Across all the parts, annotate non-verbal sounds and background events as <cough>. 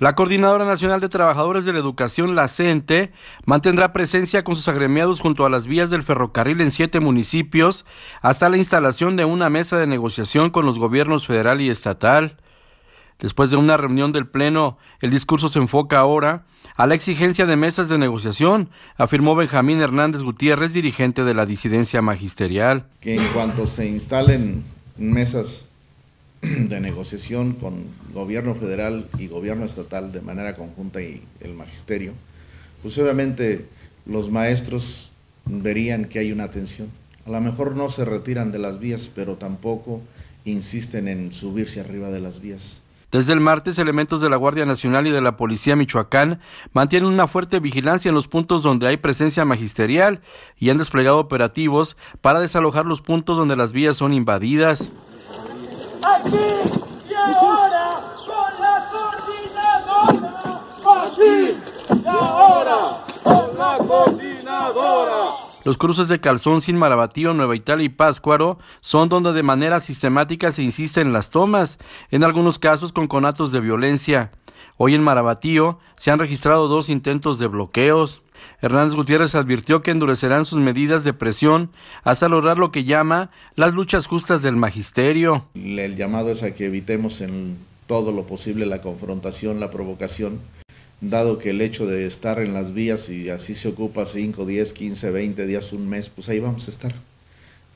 La Coordinadora Nacional de Trabajadores de la Educación, la CENTE, mantendrá presencia con sus agremiados junto a las vías del ferrocarril en siete municipios hasta la instalación de una mesa de negociación con los gobiernos federal y estatal. Después de una reunión del Pleno, el discurso se enfoca ahora a la exigencia de mesas de negociación, afirmó Benjamín Hernández Gutiérrez, dirigente de la disidencia magisterial. Que en cuanto se instalen mesas <clears throat> de negociación con gobierno federal y gobierno estatal de manera conjunta y el magisterio, pues obviamente los maestros verían que hay una tensión. A lo mejor no se retiran de las vías, pero tampoco insisten en subirse arriba de las vías. Desde el martes, elementos de la Guardia Nacional y de la Policía Michoacán mantienen una fuerte vigilancia en los puntos donde hay presencia magisterial y han desplegado operativos para desalojar los puntos donde las vías son invadidas aquí y ahora, con la coordinadora. Aquí y ahora, con la coordinadora. Los cruces de Calzón sin Marabatío, Nueva Italia y Páscuaro son donde de manera sistemática se insisten las tomas, en algunos casos con conatos de violencia. Hoy en Marabatío se han registrado dos intentos de bloqueos. Hernández Gutiérrez advirtió que endurecerán sus medidas de presión hasta lograr lo que llama las luchas justas del magisterio. El llamado es a que evitemos en todo lo posible la confrontación, la provocación, dado que el hecho de estar en las vías y así se ocupa 5, 10, 15, 20 días, un mes, pues ahí vamos a estar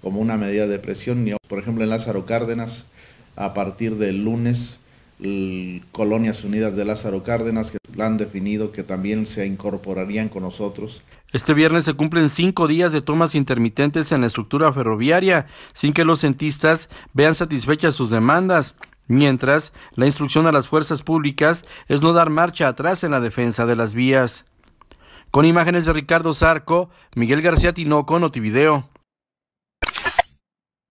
como una medida de presión. Por ejemplo, en Lázaro Cárdenas, a partir del lunes Colonias Unidas de Lázaro Cárdenas, que la han definido que también se incorporarían con nosotros. Este viernes se cumplen cinco días de tomas intermitentes en la estructura ferroviaria, sin que los centistas vean satisfechas sus demandas. Mientras, la instrucción a las fuerzas públicas es no dar marcha atrás en la defensa de las vías. Con imágenes de Ricardo Zarco, Miguel García Tinoco, Notivideo.